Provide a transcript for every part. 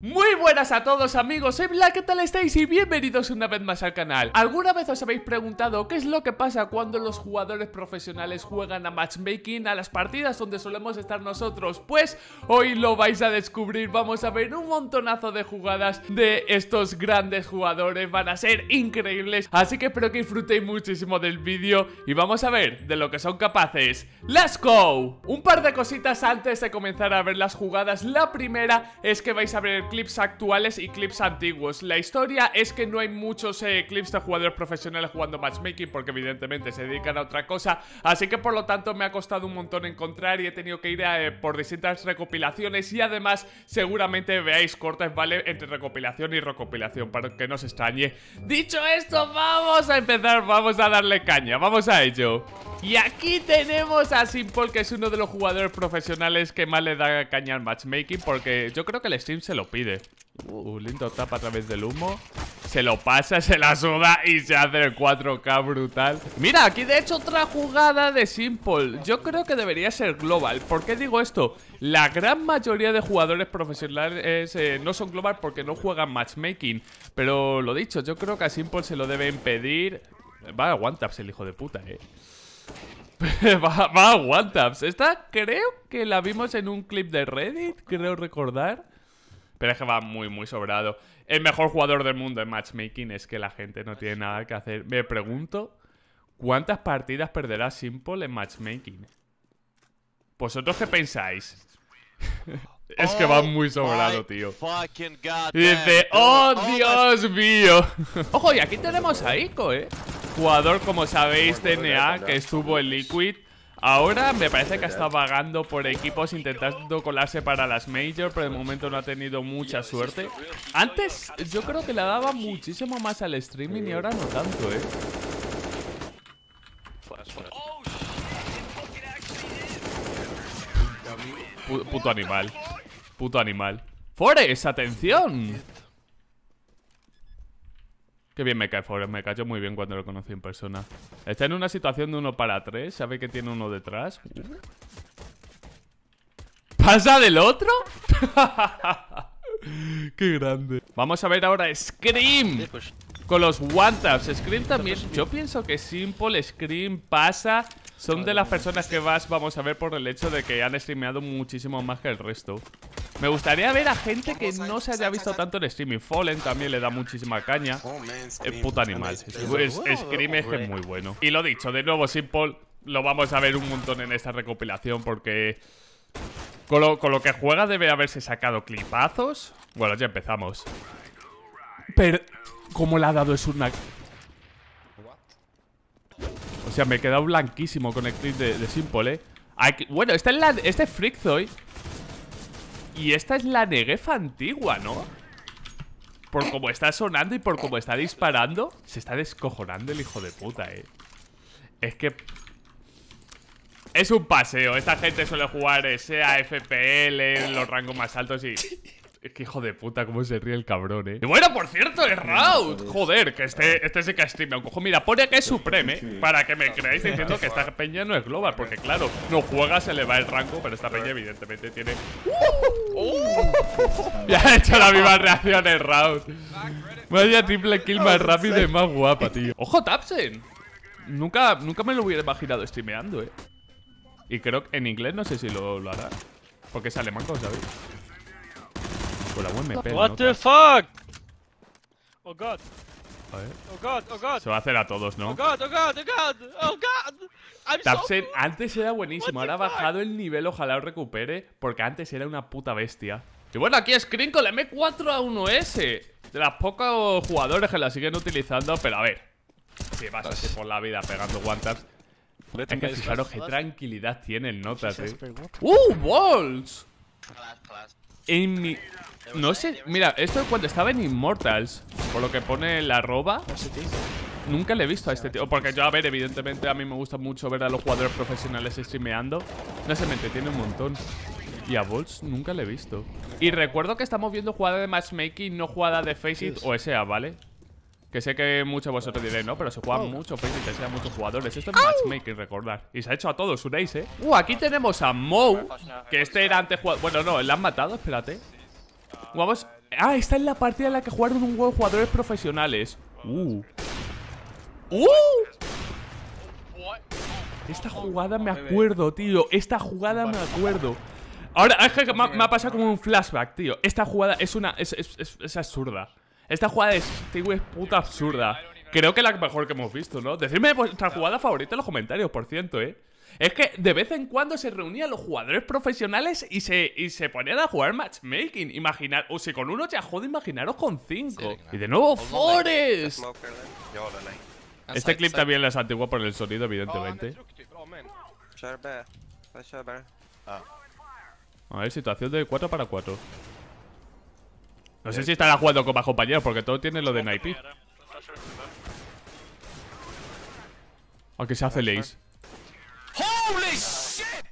Muy buenas a todos amigos, soy Black, ¿qué tal estáis? Y bienvenidos una vez más al canal ¿Alguna vez os habéis preguntado qué es lo que pasa cuando los jugadores profesionales juegan a matchmaking, a las partidas donde solemos estar nosotros? Pues hoy lo vais a descubrir, vamos a ver un montonazo de jugadas de estos grandes jugadores Van a ser increíbles, así que espero que disfrutéis muchísimo del vídeo Y vamos a ver de lo que son capaces ¡Let's go! Un par de cositas antes de comenzar a ver las jugadas La primera es que vais a ver clips actuales y clips antiguos. La historia es que no hay muchos eh, clips de jugadores profesionales jugando matchmaking porque evidentemente se dedican a otra cosa. Así que por lo tanto me ha costado un montón encontrar y he tenido que ir eh, por distintas recopilaciones y además seguramente veáis cortes, ¿vale? Entre recopilación y recopilación para que no os extrañe. Dicho esto, vamos a empezar, vamos a darle caña, vamos a ello. Y aquí tenemos a Simple, que es uno de los jugadores profesionales que más le da caña al matchmaking, porque yo creo que el Steam se lo pide. Uh, lindo tapa a través del humo. Se lo pasa, se la suda y se hace el 4K brutal. Mira, aquí de hecho otra jugada de Simple. Yo creo que debería ser global. ¿Por qué digo esto? La gran mayoría de jugadores profesionales eh, no son global porque no juegan matchmaking. Pero lo dicho, yo creo que a Simple se lo deben pedir. Va, aguanta pues, el hijo de puta, eh. va, a One Esta creo que la vimos en un clip de Reddit, creo recordar. Pero es que va muy, muy sobrado. El mejor jugador del mundo en matchmaking es que la gente no tiene nada que hacer. Me pregunto, ¿cuántas partidas perderá Simple en matchmaking? ¿Vosotros qué pensáis? es que va oh muy sobrado, tío. dice, oh, ¡oh, Dios mío! Ojo, y aquí tenemos a Ico, ¿eh? jugador, como sabéis, DNA, que estuvo en pues. Liquid. Ahora me pues parece que ha estado vagando por equipos intentando colarse para las Major, pero de momento no ha tenido mucha suerte. Antes yo creo que le daba muchísimo más al streaming y ahora no tanto, ¿eh? Puto animal. Puto animal. ¡Fores! atención! Qué bien me cae me cayó muy bien cuando lo conocí en persona. Está en una situación de uno para tres, sabe que tiene uno detrás. ¿Pasa del otro? Qué grande. Vamos a ver ahora Scream. Pues. Con los one taps. Scream también. Yo pienso que Simple, Scream, pasa. Son de las personas que más vamos a ver por el hecho de que han streameado muchísimo más que el resto. Me gustaría ver a gente que no se haya visto tanto en streaming. Fallen también le da muchísima caña. Es puto animal. Scream es, muy bueno. Y lo dicho, de nuevo, Simple, lo vamos a ver un montón en esta recopilación porque... Con lo, que juega debe haberse sacado clipazos. Bueno, ya empezamos. Pero... ¿Cómo le ha dado es una... O sea, me he quedado blanquísimo con el clip de, Simple, ¿eh? bueno, este es, este es Freakzoid y esta es la neguefa antigua, ¿no? Por cómo está sonando y por cómo está disparando Se está descojonando el hijo de puta, eh Es que... Es un paseo Esta gente suele jugar ese eh, FPL, En los rangos más altos y... Es que hijo de puta, cómo se ríe el cabrón, eh. Y bueno, por cierto, es Raut. Joder, que este, este sí que ha un cojo. Mira, pone que es Supreme, para que me creáis diciendo que esta peña no es global. Porque claro, no juega, se le va el rango, pero esta peña evidentemente tiene... ¡Uh! ¡Uh! ya ha hecho la misma reacción el Raut. Vaya triple kill más rápido y más guapa, tío. ¡Ojo, Tapsen! Nunca, nunca me lo hubiera imaginado streameando, eh. Y creo que en inglés no sé si lo, lo hará. Porque es alemán, como sabéis la What the fuck? Oh god. Oh god, oh god. Se va a hacer a todos, ¿no? Oh god, oh god, oh god. Oh god. antes era buenísimo, ahora ha bajado el nivel, ojalá lo recupere, porque antes era una puta bestia. Y bueno, aquí Screen con la M4A1S. De las pocos jugadores que la siguen utilizando, pero a ver. Si vas así por la vida pegando guantas. Hay que fijaros qué tranquilidad tienen notas, eh. ¡Uh, balls! En No sé, mira, esto cuando estaba en Immortals Por lo que pone la arroba Nunca le he visto a este tío Porque yo, a ver, evidentemente a mí me gusta mucho ver a los jugadores profesionales streameando No se me entretiene un montón y a Volts nunca le he visto Y recuerdo que estamos viendo jugada de matchmaking No jugada de face it o SA, ¿vale? Que sé que muchos de vosotros diréis, no, pero se juega mucho pero y te a muchos jugadores. Esto es matchmaking, recordar. Y se ha hecho a todos, unéis, eh. Uh, aquí tenemos a Mou, que este era antes jugador. Bueno, no, la han matado, espérate. Vamos. Ah, esta es la partida en la que jugaron un de jugadores profesionales. Uh. ¡Uh! Esta jugada me acuerdo, tío. Esta jugada me acuerdo. Ahora, es que me, ha pasado como un flashback, tío. Esta jugada es una. es, es, es, es absurda. Esta jugada de este es puta absurda. Creo que la mejor que hemos visto, ¿no? Decidme vuestra jugada favorita en los comentarios, por cierto, ¿eh? Es que de vez en cuando se reunían los jugadores profesionales y se, se ponían a jugar matchmaking. Imaginar, o si con uno ya jode, imaginaros con cinco. Y de nuevo, Forest. Este clip también es antiguo por el sonido, evidentemente. Oh, oh, a ver, situación de 4 para 4. No sé si estará jugando con más compañeros porque todo tiene lo de Naipi. Aunque se hace Lace. ¡Holy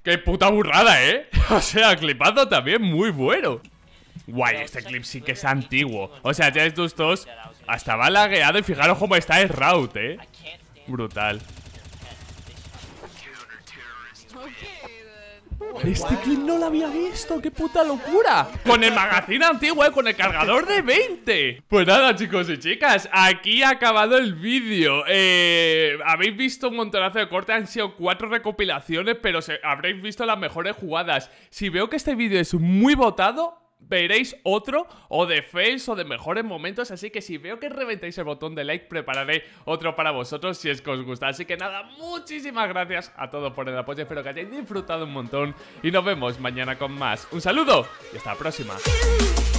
¡Qué puta burrada, eh! o sea, clipazo también muy bueno. Guay, este clip sí que es antiguo. O sea, ya estos dos hasta va lagueado y fijaros cómo está el route, eh. Brutal. Este clip no lo había visto, qué puta locura Con el magazine antiguo, ¿eh? con el cargador de 20 Pues nada chicos y chicas, aquí ha acabado el vídeo eh, Habéis visto un montonazo de cortes, han sido cuatro recopilaciones Pero habréis visto las mejores jugadas Si veo que este vídeo es muy votado, veréis otro o de fails o de mejores momentos, así que si veo que reventáis el botón de like, prepararé otro para vosotros si es que os gusta. Así que nada, muchísimas gracias a todos por el apoyo, espero que hayáis disfrutado un montón y nos vemos mañana con más. Un saludo y hasta la próxima.